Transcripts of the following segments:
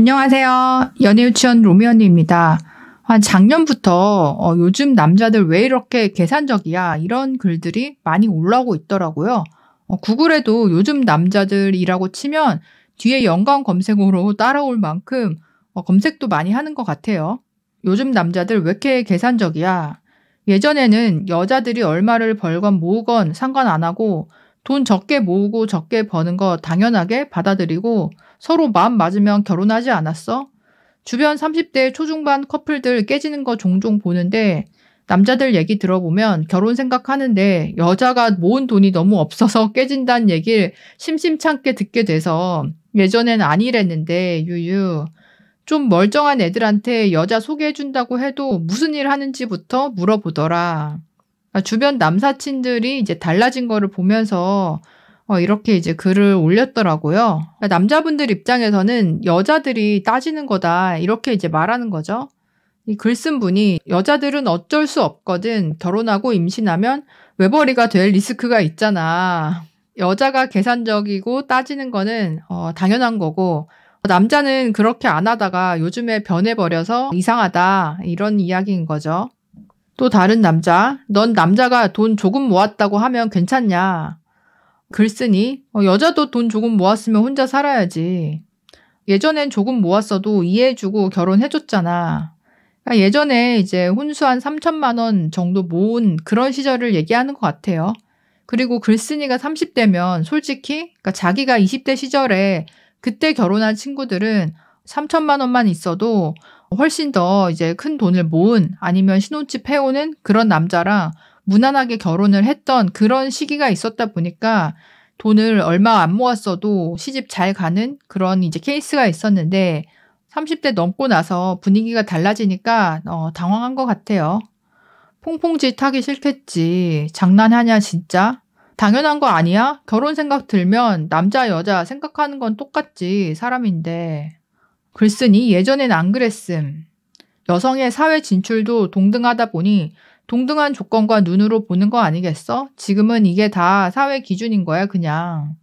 안녕하세요. 연예유치원 로미언니입니다. 한 아, 작년부터 어, 요즘 남자들 왜 이렇게 계산적이야 이런 글들이 많이 올라오고 있더라고요. 어, 구글에도 요즘 남자들이라고 치면 뒤에 연관 검색어로 따라올 만큼 어, 검색도 많이 하는 것 같아요. 요즘 남자들 왜 이렇게 계산적이야? 예전에는 여자들이 얼마를 벌건 모으건 상관 안 하고 돈 적게 모으고 적게 버는 거 당연하게 받아들이고 서로 마음 맞으면 결혼하지 않았어? 주변 30대 초중반 커플들 깨지는 거 종종 보는데 남자들 얘기 들어보면 결혼 생각하는데 여자가 모은 돈이 너무 없어서 깨진다는 얘기를 심심찮게 듣게 돼서 예전엔 아니랬는데 유유 좀 멀쩡한 애들한테 여자 소개해준다고 해도 무슨 일 하는지부터 물어보더라. 아, 주변 남사친들이 이제 달라진 거를 보면서 어, 이렇게 이제 글을 올렸더라고요. 남자분들 입장에서는 여자들이 따지는 거다 이렇게 이제 말하는 거죠. 이 글 쓴 분이 여자들은 어쩔 수 없거든 결혼하고 임신하면 외벌이가 될 리스크가 있잖아. 여자가 계산적이고 따지는 거는 어, 당연한 거고 남자는 그렇게 안 하다가 요즘에 변해버려서 이상하다 이런 이야기인 거죠. 또 다른 남자, 넌 남자가 돈 조금 모았다고 하면 괜찮냐? 글 쓰니 어, 여자도 돈 조금 모았으면 혼자 살아야지. 예전엔 조금 모았어도 이해해주고 결혼해줬잖아. 그러니까 예전에 이제 혼수 한 3천만 원 정도 모은 그런 시절을 얘기하는 것 같아요. 그리고 글쓴이가 30대면 솔직히 그러니까 자기가 20대 시절에 그때 결혼한 친구들은 3천만 원만 있어도 훨씬 더 이제 큰 돈을 모은 아니면 신혼집 해오는 그런 남자랑 무난하게 결혼을 했던 그런 시기가 있었다 보니까 돈을 얼마 안 모았어도 시집 잘 가는 그런 이제 케이스가 있었는데 30대 넘고 나서 분위기가 달라지니까 어, 당황한 것 같아요. 퐁퐁짓 하기 싫겠지. 장난하냐 진짜? 당연한 거 아니야? 결혼 생각 들면 남자 여자 생각하는 건 똑같지 사람인데. 글쓴이 예전엔 안 그랬음. 여성의 사회 진출도 동등하다 보니 동등한 조건과 눈으로 보는 거 아니겠어? 지금은 이게 다 사회 기준인 거야, 그냥.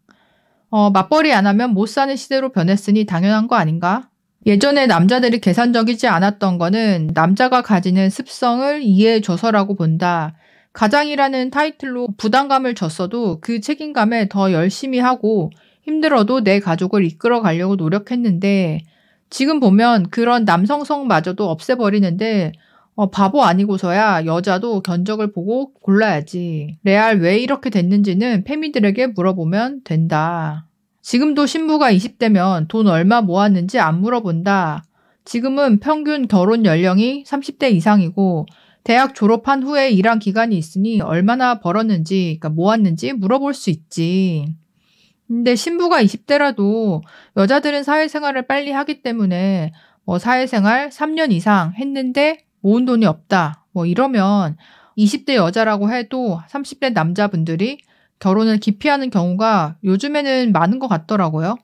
어, 맞벌이 안 하면 못 사는 시대로 변했으니 당연한 거 아닌가? 예전에 남자들이 계산적이지 않았던 거는 남자가 가지는 습성을 이해해줘서라고 본다. 가장이라는 타이틀로 부담감을 줬어도 그 책임감에 더 열심히 하고 힘들어도 내 가족을 이끌어 가려고 노력했는데 지금 보면 그런 남성성마저도 없애버리는데 어, 바보 아니고서야 여자도 견적을 보고 골라야지. 레알 왜 이렇게 됐는지는 페미들에게 물어보면 된다. 지금도 신부가 20대면 돈 얼마 모았는지 안 물어본다. 지금은 평균 결혼 연령이 30대 이상이고 대학 졸업한 후에 일한 기간이 있으니 얼마나 벌었는지, 그러니까 모았는지 물어볼 수 있지. 근데 신부가 20대라도 여자들은 사회생활을 빨리 하기 때문에 뭐 사회생활 3년 이상 했는데 모은 돈이 없다. 뭐 이러면 20대 여자라고 해도 30대 남자분들이 결혼을 기피하는 경우가 요즘에는 많은 것 같더라고요.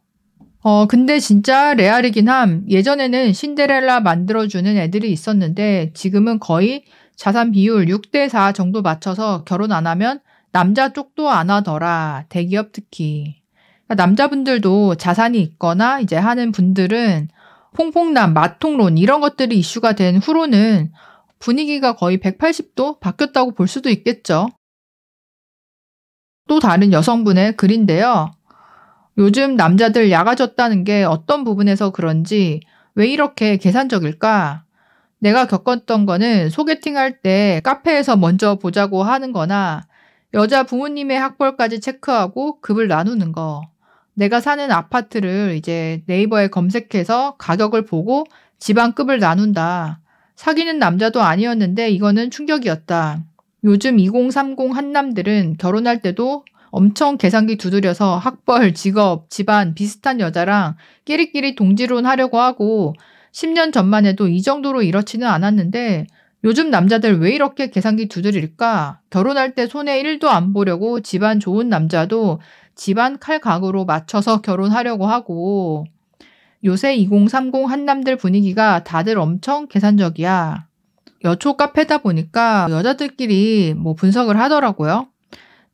어, 근데 진짜 레알이긴 함. 예전에는 신데렐라 만들어주는 애들이 있었는데 지금은 거의 자산 비율 6대4 정도 맞춰서 결혼 안 하면 남자 쪽도 안 하더라. 대기업 특히. 그러니까 남자분들도 자산이 있거나 이제 하는 분들은 퐁퐁남, 마통론 이런 것들이 이슈가 된 후로는 분위기가 거의 180도 바뀌었다고 볼 수도 있겠죠. 또 다른 여성분의 글인데요. 요즘 남자들 야가졌다는 게 어떤 부분에서 그런지 왜 이렇게 계산적일까? 내가 겪었던 거는 소개팅할 때 카페에서 먼저 보자고 하는 거나 여자 부모님의 학벌까지 체크하고 급을 나누는 거. 내가 사는 아파트를 이제 네이버에 검색해서 가격을 보고 지방급을 나눈다. 사귀는 남자도 아니었는데 이거는 충격이었다. 요즘 2030 한남들은 결혼할 때도 엄청 계산기 두드려서 학벌, 직업, 집안 비슷한 여자랑 끼리끼리 동지론 하려고 하고 10년 전만 해도 이 정도로 이렇지는 않았는데 요즘 남자들 왜 이렇게 계산기 두드릴까? 결혼할 때 손에 1도 안 보려고 집안 좋은 남자도 집안 칼각으로 맞춰서 결혼하려고 하고 요새 2030 한남들 분위기가 다들 엄청 계산적이야. 여초 카페다 보니까 여자들끼리 뭐 분석을 하더라고요.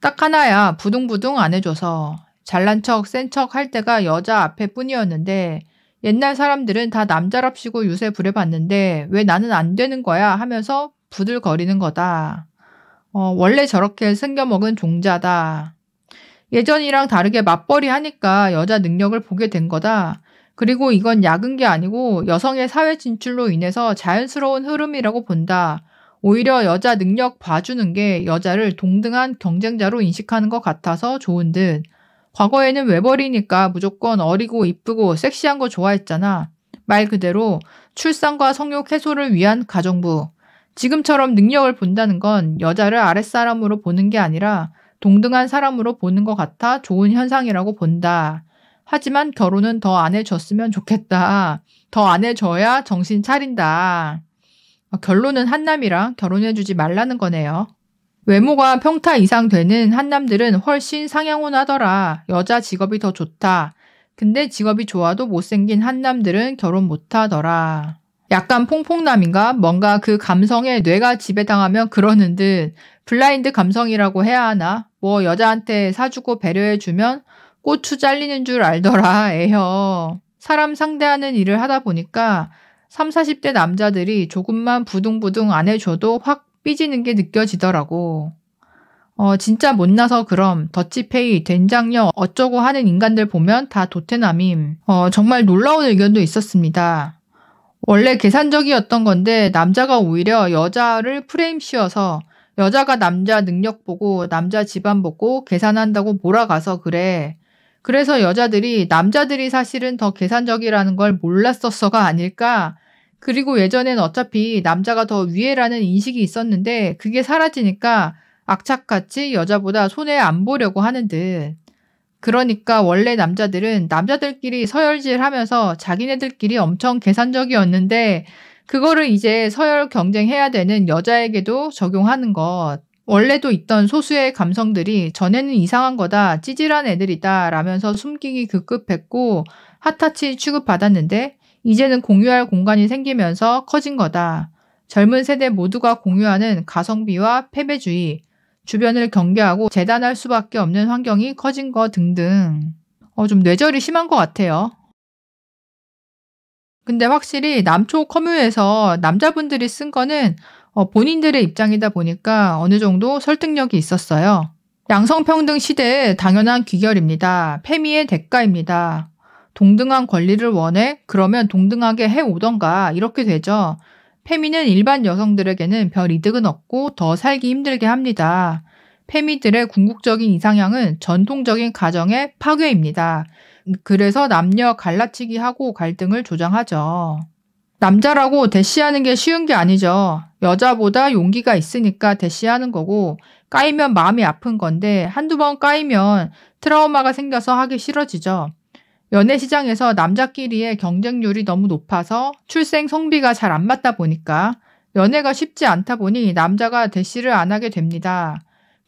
딱 하나야 부둥부둥 안 해줘서 잘난 척, 센 척 할 때가 여자 앞에 뿐이었는데 옛날 사람들은 다 남자랍시고 유세 부려봤는데 왜 나는 안 되는 거야 하면서 부들거리는 거다. 어, 원래 저렇게 생겨먹은 종자다. 예전이랑 다르게 맞벌이 하니까 여자 능력을 보게 된 거다. 그리고 이건 약은 게 아니고 여성의 사회 진출로 인해서 자연스러운 흐름이라고 본다. 오히려 여자 능력 봐주는 게 여자를 동등한 경쟁자로 인식하는 것 같아서 좋은 듯. 과거에는 외벌이니까 무조건 어리고 이쁘고 섹시한 거 좋아했잖아. 말 그대로 출산과 성욕 해소를 위한 가정부. 지금처럼 능력을 본다는 건 여자를 아랫사람으로 보는 게 아니라 동등한 사람으로 보는 것 같아 좋은 현상이라고 본다. 하지만 결혼은 더 안 해줬으면 좋겠다. 더 안 해줘야 정신 차린다. 어, 결론은 한남이랑 결혼해주지 말라는 거네요. 외모가 평타 이상 되는 한남들은 훨씬 상향혼 하더라. 여자 직업이 더 좋다. 근데 직업이 좋아도 못생긴 한남들은 결혼 못하더라. 약간 퐁퐁남인가? 뭔가 그 감성에 뇌가 지배당하면 그러는 듯 블라인드 감성이라고 해야 하나? 뭐 여자한테 사주고 배려해주면 고추 잘리는 줄 알더라, 에혀 사람 상대하는 일을 하다 보니까 3, 0 40대 남자들이 조금만 부둥부둥 안 해줘도 확 삐지는 게 느껴지더라고. 어, 진짜 못나서 그럼 더치페이, 된장녀 어쩌고 하는 인간들 보면 다 도태남임. 어, 정말 놀라운 의견도 있었습니다. 원래 계산적이었던 건데 남자가 오히려 여자를 프레임 씌워서 여자가 남자 능력 보고 남자 집안 보고 계산한다고 몰아가서 그래. 그래서 여자들이 남자들이 사실은 더 계산적이라는 걸 몰랐었어가 아닐까? 그리고 예전엔 어차피 남자가 더 위에라는 인식이 있었는데 그게 사라지니까 악착같이 여자보다 손해 안 보려고 하는 듯. 그러니까 원래 남자들은 남자들끼리 서열질 하면서 자기네들끼리 엄청 계산적이었는데 그거를 이제 서열 경쟁해야 되는 여자에게도 적용하는 것. 원래도 있던 소수의 감성들이 전에는 이상한 거다, 찌질한 애들이다 라면서 숨기기 급급했고 핫하치 취급받았는데 이제는 공유할 공간이 생기면서 커진 거다. 젊은 세대 모두가 공유하는 가성비와 패배주의, 주변을 경계하고 재단할 수밖에 없는 환경이 커진 거 등등. 어, 좀 뇌절이 심한 것 같아요. 근데 확실히 남초 커뮤에서 남자분들이 쓴 거는 어, 본인들의 입장이다 보니까 어느 정도 설득력이 있었어요. 양성평등 시대의 당연한 귀결입니다. 페미의 대가입니다. 동등한 권리를 원해? 그러면 동등하게 해오던가 이렇게 되죠. 페미는 일반 여성들에게는 별 이득은 없고 더 살기 힘들게 합니다. 페미들의 궁극적인 이상향은 전통적인 가정의 파괴입니다. 그래서 남녀 갈라치기 하고 갈등을 조장하죠. 남자라고 대시하는 게 쉬운 게 아니죠. 여자보다 용기가 있으니까 대시하는 거고 까이면 마음이 아픈 건데 한두 번 까이면 트라우마가 생겨서 하기 싫어지죠. 연애 시장에서 남자끼리의 경쟁률이 너무 높아서 출생 성비가 잘 안 맞다 보니까 연애가 쉽지 않다 보니 남자가 대시를 안 하게 됩니다.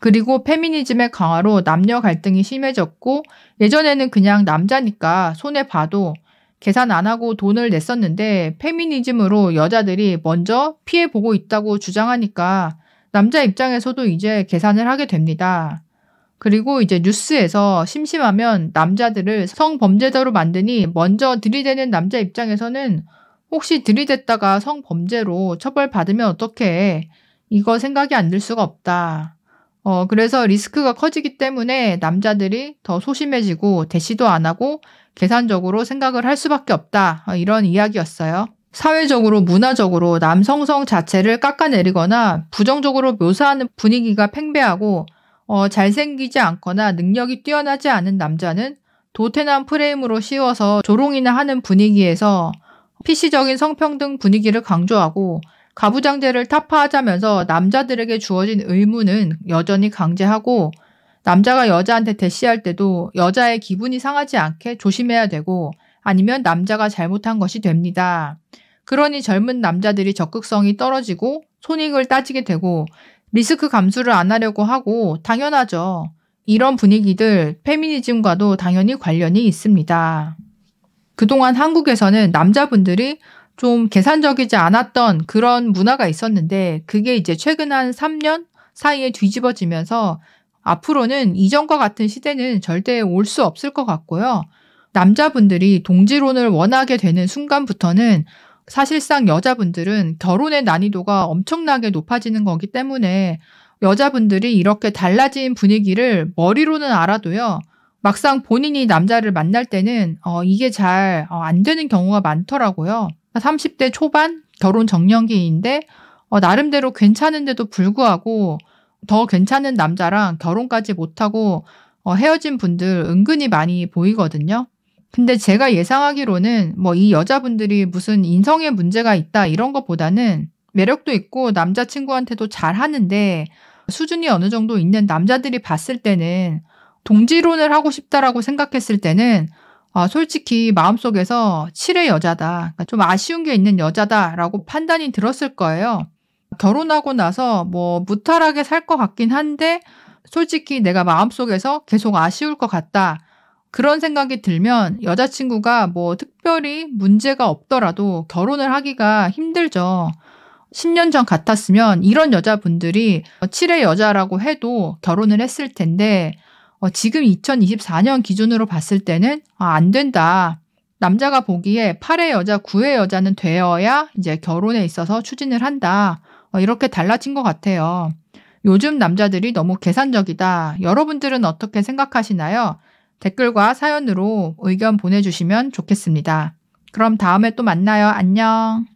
그리고 페미니즘의 강화로 남녀 갈등이 심해졌고 예전에는 그냥 남자니까 손해 봐도 계산 안 하고 돈을 냈었는데 페미니즘으로 여자들이 먼저 피해 보고 있다고 주장하니까 남자 입장에서도 이제 계산을 하게 됩니다. 그리고 이제 뉴스에서 심심하면 남자들을 성범죄자로 만드니 먼저 들이대는 남자 입장에서는 혹시 들이댔다가 성범죄로 처벌받으면 어떡해 이거 생각이 안 들 수가 없다. 어, 그래서 리스크가 커지기 때문에 남자들이 더 소심해지고 대시도 안 하고 계산적으로 생각을 할 수밖에 없다. 어, 이런 이야기였어요. 사회적으로, 문화적으로 남성성 자체를 깎아내리거나 부정적으로 묘사하는 분위기가 팽배하고 어, 잘생기지 않거나 능력이 뛰어나지 않은 남자는 도태난 프레임으로 씌워서 조롱이나 하는 분위기에서 PC적인 성평등 분위기를 강조하고 가부장제를 타파하자면서 남자들에게 주어진 의무는 여전히 강제하고 남자가 여자한테 대시할 때도 여자의 기분이 상하지 않게 조심해야 되고 아니면 남자가 잘못한 것이 됩니다. 그러니 젊은 남자들이 적극성이 떨어지고 손익을 따지게 되고 리스크 감수를 안 하려고 하고 당연하죠. 이런 분위기들 페미니즘과도 당연히 관련이 있습니다. 그동안 한국에서는 남자분들이 좀 계산적이지 않았던 그런 문화가 있었는데 그게 이제 최근 한 3년 사이에 뒤집어지면서 앞으로는 이전과 같은 시대는 절대 올 수 없을 것 같고요. 남자분들이 동지론을 원하게 되는 순간부터는 사실상 여자분들은 결혼의 난이도가 엄청나게 높아지는 거기 때문에 여자분들이 이렇게 달라진 분위기를 머리로는 알아도요. 막상 본인이 남자를 만날 때는 어, 이게 잘안 어, 되는 경우가 많더라고요. 3 0대 초반 결혼 정년기인데 어, 나름대로 괜찮은데도 불구하고 더 괜찮은 남자랑 결혼까지 못하고 어, 헤어진 분들 은근히 많이 보이거든요. 근데 제가 예상하기로는 뭐 이 여자분들이 무슨 인성에 문제가 있다 이런 것보다는 매력도 있고 남자친구한테도 잘 하는데 수준이 어느 정도 있는 남자들이 봤을 때는 동지론을 하고 싶다라고 생각했을 때는 아, 솔직히 마음속에서 7의 여자다. 그러니까 좀 아쉬운 게 있는 여자다라고 판단이 들었을 거예요. 결혼하고 나서 뭐 무탈하게 살 것 같긴 한데 솔직히 내가 마음속에서 계속 아쉬울 것 같다. 그런 생각이 들면 여자친구가 뭐 특별히 문제가 없더라도 결혼을 하기가 힘들죠. 10년 전 같았으면 이런 여자분들이 7의 여자라고 해도 결혼을 했을 텐데 어, 지금 2024년 기준으로 봤을 때는 아, 안 된다. 남자가 보기에 8의 여자, 9의 여자는 되어야 이제 결혼에 있어서 추진을 한다. 어, 이렇게 달라진 것 같아요. 요즘 남자들이 너무 계산적이다. 여러분들은 어떻게 생각하시나요? 댓글과 사연으로 의견 보내주시면 좋겠습니다. 그럼 다음에 또 만나요. 안녕.